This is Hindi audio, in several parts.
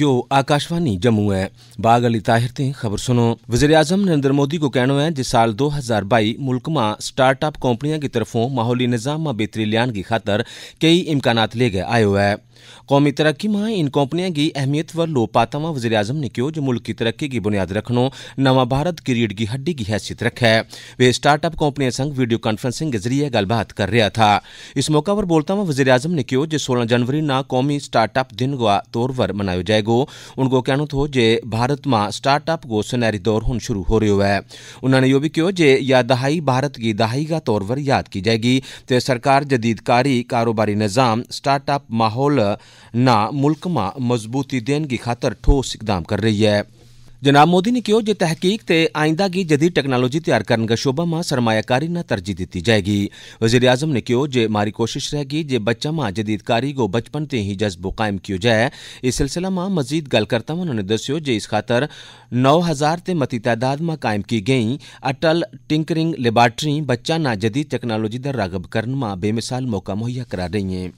यो आकाशवाणी जम्मू है बाग अली ताहिर ते खबर सुनो वजीर अजम नरेंद्र मोदी को कहना है जिस साल 2022 मुल्क में स्टार्टअप कंपनियां की तरफों माहौली निज़ाम में बेहतरी लियान की खातर कई इम्कान ले गए आयो है कौमी तरक्की में इन कंपनियों की अहमियत व लोपाता में वजीर अजम ने कहो जो मुल्क की तरक्की की बुनियाद रखनो नवा भारत की रीढ़ की हड्डी की हैसियत रखे है वे स्टार्टअप कंपनियों संग वीडियो कॉन्फ्रेंसिंग के जरिए गलबात कर रहा था इस मौका पर बोलता हुआ वजीर अजम ने कहो जो सोलह जनवरी न कौमी स्टार्टअप दिन गुआ तौर पर मनाया जाएगा गो उनको कहनो थो जे भारत मां स्टार्टअप गो सुनहरी दौर हुन शुरू हो रो है उन्होंने यो भी कहो जे या दहाई भारत की दहाई का तौर पर याद की जाएगी तो सरकार जदीदकारी कारोबारी निज़ाम स्टार्टअप माहौल ना मुल्क मां मजबूती देने की खातर ठोस इकदाम कर रही है ਜਨਾਬ ਮੋਦੀ ਨੇ ਕਿਹਾ ਜੇ ਤਹਿਕੀਕ ਤੇ ਆਇੰਦਾ ਕੀ ਜਦੀਦ ਟੈਕਨੋਲੋਜੀ ਤਿਆਰ ਕਰਨ ਦਾ ਸ਼ੋਬਾ ਮਾ ਸਰਮਾਇਆਕਾਰੀ ਨਾ ਤਰਜੀਹ ਦਿੱਤੀ ਜਾएगी वजीर आजम ने कहो जे मारी कोशिश रहेगी जे बच्चा मां जदीदकारी को बचपन ते ही जज्बो कायम कियो जाए इस सिलसिला मां मजीद गल करता हुआ उन्होंने दस्यो जे इस खातर नौ हजार ते मती तादाद मां कायम की गई अटल टिंकरिंग लेबार्ट्री बच्चा ना जदीद टेक्नोलॉजी दर रागब करन मां बेमिसाल मौका मुहैया करा रही हैं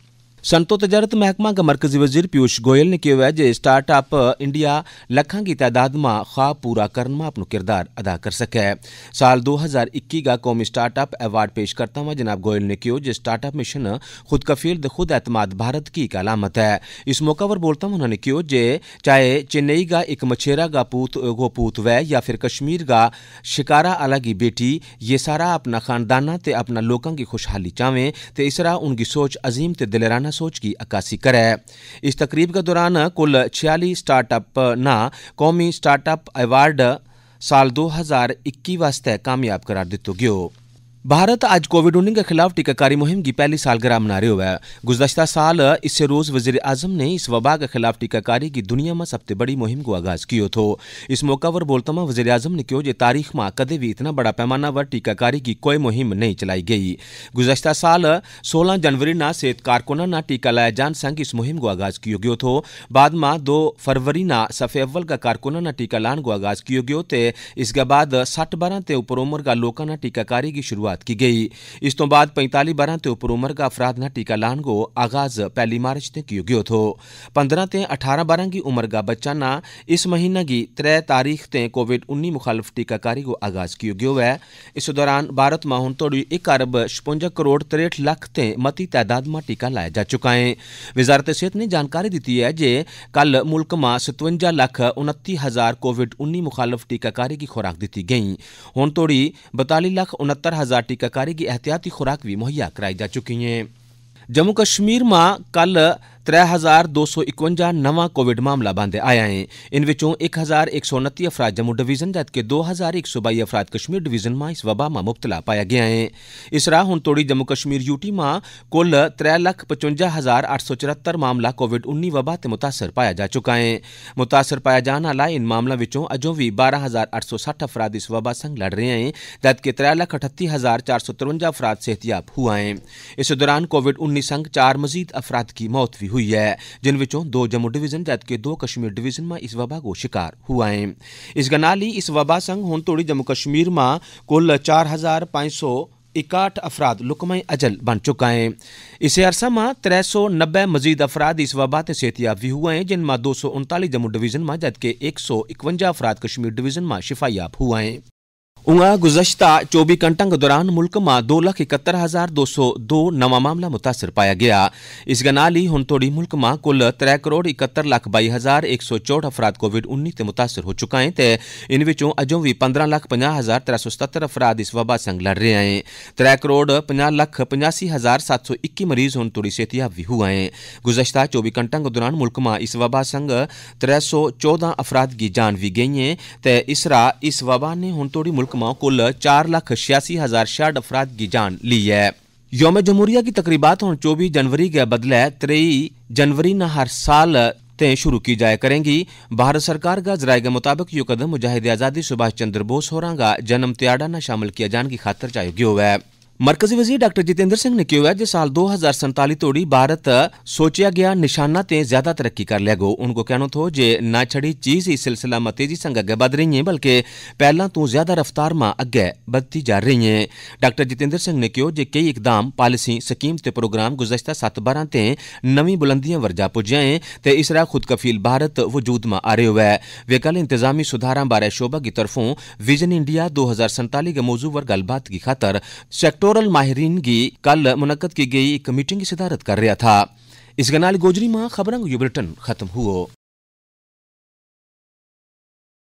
संतो तजारत महकमा का मरकजी वजीर पीयूष गोयल ने कहा है जे स्टार्टअप इंडिया लखा की तादाद में ख्वाब पूरा करने में अपना किरदार अदा कर सके है साल दो हज़ार इक्की का कौमी स्टार्टअप अवार्ड पेश करता हुआ जनाब गोयल ने कहा जो स्टार्टअप मिशन खुद कफील द खुद एतमाद भारत की एक अलामत है इस मौका पर बोलता हुआ उन्होंने कहा जे चाहे चेन्नई का एक मछेरा का पूत गो पूत या फिर कश्मीर का शिकारा आला की बेटी ये सारा अपना खानदाना ते अपना लोगों की खुशहाली चाहें तो इसरा उनकी सोच अजीम ते दिलराना सोच की अक्सी करे इस तकरीब के दौरान कुल छियाली स्टार्टअप ना कौमी स्टार्टअप अवार्ड साल 2021 वास्ते कामयाब करार दित्तो गयो भारत आज कोविड उन्नीस के खिलाफ टीकाकारी मुहिम की पहली सालगिरह मना रहे है गुजशत साल इससे रोज वजीर आजम ने इस वबा के खिलाफ टीकाकारी की दुनिया में सबसे बड़ी मुहिम को आगाज किया तो इस मौका पर बोलता हुआ वजीर आजम ने कहा तारीख में कदे भी इतना बड़ा पैमाना पर टीकाकारी की कोई मुहिम नहीं चलाई गई गुजशत साल सोलह जनवरी न सेहत कारकुना न टीका लाया जान संग इस मुहिम को आगाज किया गयो बाद में दो फरवरी न सफे अव्वल का कारकुना न टीका लान को आगाज किया गयो इसके बाद सठ बारह से ऊपर उम्र का लोगों न टीकाकारी की शुरुआत ਸ਼ੁਰੂਆਤ ਕੀ ਗਈ ਇਸ ਤੋਂ ਬਾਅਦ 45 ਬਰਾਂ ਤੇ ਉਪਰ ਉਮਰ ਦਾ ਅਫਰਾਦ ਨਾ ਟੀਕਾ ਲਾਣ ਗੋ ਆਗਾਜ਼ पहली मार्च ते कियो गयो थो पंद्रह से अठारह बारह की उम्र का बच्चा ना इस महीने की त्रै तारीख ते कोविड 19 मुखालफ टीकाकारी को आगाज कियो गयो है इस दौरान भारत में हूं तोड़ी एक अरब छपुंजा करोड़ तिरठ लाख ते मती तादाद में टीका लाया जा चुका है वजारत सेहत ने जानकारी दी है जे कल मुल्क में सतवंजा लख उन्ती हजार कोविड उन्नीस मुखालफ टीकाकारी की खुराक दी गई हूं तोड़ी बताली लख उनहत्तर हजार टीकाकारी की एहतियाती खुराक भी मुहैया कराई जा चुकी है जम्मू कश्मीर में कल त्रै हज़ार दो सौ इकवंजा नवां कोविड मामला बंद आया है इन विचों एक हज़ार एक सौ उन्ती अफराद जम्मू डिवीजन जबकि दो हज़ार एक सौ बई अफराद कश्मीर डिवीजन में इस वबा में मुबतला पाया गया है इसरा हूँ तोड़ी जम्मू कश्मीर यूटी में कुल त्रै लख पचवंजा हज़ार अठ सौ चौहत्तर मामला कोविड उन्नी वबा से मुतासर पाया जा चुका है मुतासर पाया जाने आला इन मामलों में अजों भी बारह हज़ार अठ सौ सठ अफराद इस वबा संग लड़ रहे हैं जबकि त्रै लख अठती हज़ार चार सौ तिरवंजा अफराद सेहतियाब हुआ है इस दौरान कोविड उन्नीस संग चार मजीद अफराद की मौत भी हुई है जिन विचों दो जम्मू डिवीजन जबकि दो कश्मीर डिवीजन में इस वबा को शिकार हुआ है इसके नाल ही इस वबा संग हूँ तोड़ी जम्मू कश्मीर में कुल चार हजार पाँच सौ इकाठ अफराद लुकमय अजल बन चुका है इस अरसा में त्रे सौ नब्बे मजीद अफराद इस वबा से सेहतियाब भी हुए हैं जिनमें दो सौ उनतालीस जम्मू डिवीजन में जबकि एक सौ इकवंजा अफराद कश्मीर डिवीजन में शिफायाब हुआ है उंगा गुजश्ता चौबीस घंटों के दौरान मुल्क में दो लाख इकहत्तर हजार दो सौ दो नवा मामला मुतासर पाया गया इस गनाल ही हूं तोड़ी मुल्क में कुल त्रै करोड़ इकहत्तर लाख बई हजार एक सौ चौहठ अफराद कोविड उन्नीस से मुतासर हो चुका है इन विचों अजो भी पंद्रह लाख पंजा हजार त्रै सौ सतर अफराद इस वबा संग लड़ रहे हैं त्रै करोड़ पंजा लाख पचासी हजार सात सौ इक्की मरीज हूं तोड़ी सेहतियाब भी हुआ है गुजश्ता चौबीस घंटों के दौरान मुल्क में इस वबा संग त्रै सौ चौदह अफराद की जान भी गई है इसरा इस वबा ने हूं तोड़ी मुल्क महकमा कुल चार लाख छियासी हजार छियाठ अफराद की जान ली है योम जमहूरिया की तकरीबात हूं चौबीस जनवरी के बदले त्रेई जनवरी न हर साल शुरू की जाया करेंगी भारत सरकार का जराये के मुताबिक यो कदम मुजाहिद आज़ादी सुभाष चंद्र बोस होरांगा जन्म त्याड़ा न शामिल किया जाने की खातर चाहिए हुआ है वजीर डॉ जितेंद्र सिंह ने ਜਤਿੰਦਰ है ਨੇ साल दो हजार संताली ਤੋੜੀ भारत ਸੋਚਿਆ गया निशाना ਤੇ ज्यादा तरक्की कर लेगो उनको कहना थो जे ना छड़ी चीज इस सिलसिला में तेजी संग अगे बढ़ रही है बल्कि पहला तो ज्यादा रफ्तार में अगे बढ़ती जा रही है डॉ जितेंद्र सिंह ने कहो जे कई इकदाम पॉलिसी स्कीम ते प्रोग्राम गुजशत सत्त बारह ते नवी बुलंदियां वर्जा पुजे हैं ते इसरा खुदकफील भारत वजूद में आ रहे है वे कल इंतजामी सुधारा बारे शोभा की तरफों विजन इंडिया दो हजार संताली के मौजू पर गलबात की खातर सेक्टर इलेक्टोरल माहरीन की कल मुनद की गई एक मीटिंग की सदारत कर रहा था इस गनाल गोजरी में खबर बुलेटिन खत्म हुआ